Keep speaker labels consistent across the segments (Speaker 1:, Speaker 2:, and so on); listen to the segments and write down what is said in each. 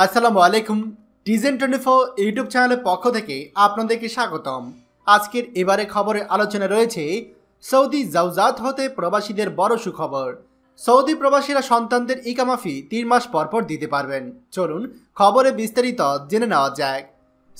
Speaker 1: আসসালামু আলাইকুম ডিজেন twenty four YouTube চ্যানেলের পক্ষ থেকে আপনাদেরকে স্বাগতম আজকের এবারে খবরে আলোচনা রয়েছে সৌদি জাউজাত হতে প্রবাসীদের বড় সুখবর সৌদি প্রবাসীরা সন্তানদের ইকামাফি তিন মাস পরপর দিতে পারবেন চলুন খবরে বিস্তারিত জেনে নেওয়া যাক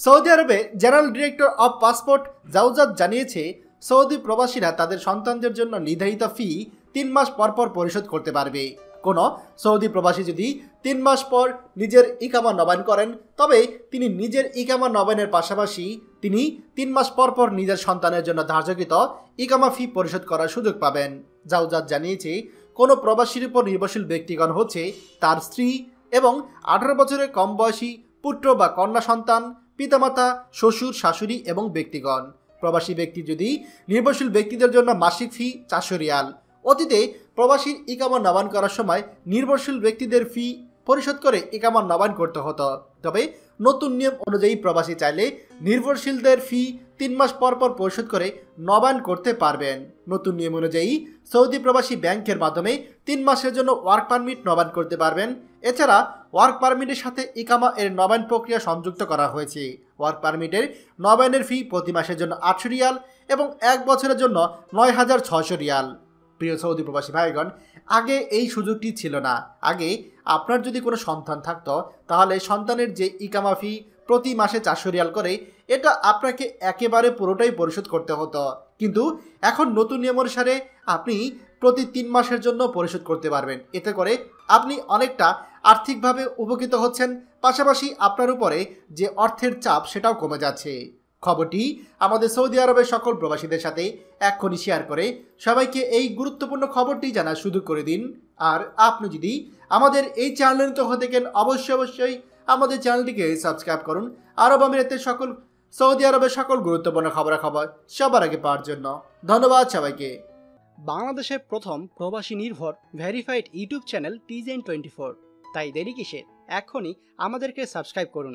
Speaker 1: সৌদি আরবে জেনারেল ডিরেক্টর অব পাসপোর্ট জাউজাত জানিয়েছে সৌদি প্রবাসীরা তাদের সন্তানদের জন্য নির্ধারিত ফি তিন মাস পরপর পরিশোধ করতে পারবে কোনো সৌদি প্রবাসী যদি তিন মাস পর নিজের ইকামা নবায়ন করেন তবে তিনি নিজের ইকামা নবায়নের পাশাপাশি তিনি তিন মাস পর পর নিজের সন্তানের জন্য ধার্যকৃত ইকামা ফি পরিশোধ করার সুযোগ পাবেন জাউজাদ জানিয়েছে কোনো প্রবাসীর উপর নির্ভরশীল ব্যক্তিগণ হচ্ছে তার স্ত্রী এবং আঠারো বছরের কম বয়সী পুত্র বা কন্যা সন্তান পিতামাতা শ্বশুর শাশুড়ি এবং ব্যক্তিগণ প্রবাসী ব্যক্তি যদি নির্ভরশীল ব্যক্তিদের জন্য মাসিক ফি চারশো রিয়াল অতীতে প্রবাসীর ইকামা নবায়ন করার সময় নির্ভরশীল ব্যক্তিদের ফি পরিশোধ করে ইকামা নবায়ন করতে হতো তবে নতুন নিয়ম অনুযায়ী প্রবাসী চাইলে নির্ভরশীলদের ফি তিন মাস পর পর পরিশোধ করে নবায়ন করতে পারবেন নতুন নিয়ম অনুযায়ী সৌদি প্রবাসী ব্যাংকের মাধ্যমে তিন মাসের জন্য ওয়ার্ক পারমিট নবায়ন করতে পারবেন এছাড়া ওয়ার্ক পারমিটের সাথে ইকামা এর নবায়ন প্রক্রিয়া সংযুক্ত করা হয়েছে ওয়ার্ক পারমিটের নবায়নের ফি প্রতি মাসের জন্য আটশো রিয়াল এবং এক বছরের জন্য নয় হাজার ছয়শো রিয়াল প্রিয় সৌদি প্রবাসী ভাইগণ আগে এই সুযোগটি ছিল না আগে আপনার যদি কোনো সন্তান থাকত তাহলে সন্তানের যে ইকামাফি প্রতি মাসে চারশো রিয়াল করে এটা আপনাকে একেবারে পুরোটাই পরিশোধ করতে হতো কিন্তু এখন নতুন নিয়ম অনুসারে আপনি প্রতি তিন মাসের জন্য পরিশোধ করতে পারবেন এতে করে আপনি অনেকটা আর্থিকভাবে উপকৃত হচ্ছেন পাশাপাশি আপনার উপরে যে অর্থের চাপ সেটাও কমে যাচ্ছে খবরটি আমাদের সৌদি আরবের সকল প্রবাসীদের সাথে এক্ষুনি শেয়ার করে সবাইকে এই গুরুত্বপূর্ণ খবরটি জানার শুধু করে দিন আর আপনি যদি আমাদের এই চ্যানেল তো হতে গেলেন অবশ্যই অবশ্যই আমাদের চ্যানেলটিকে সাবস্ক্রাইব করুন আরব আমিরাতের সকল সৌদি আরবের সকল গুরুত্বপূর্ণ খবরাখবর
Speaker 2: সবার আগে পাওয়ার জন্য ধন্যবাদ সবাইকে বাংলাদেশের প্রথম প্রবাসী নির্ভর ভেরিফাইড ইউটিউব চ্যানেল টিজেন টোয়েন্টি ফোর তাই দেরি কিসের এখনই আমাদেরকে সাবস্ক্রাইব করুন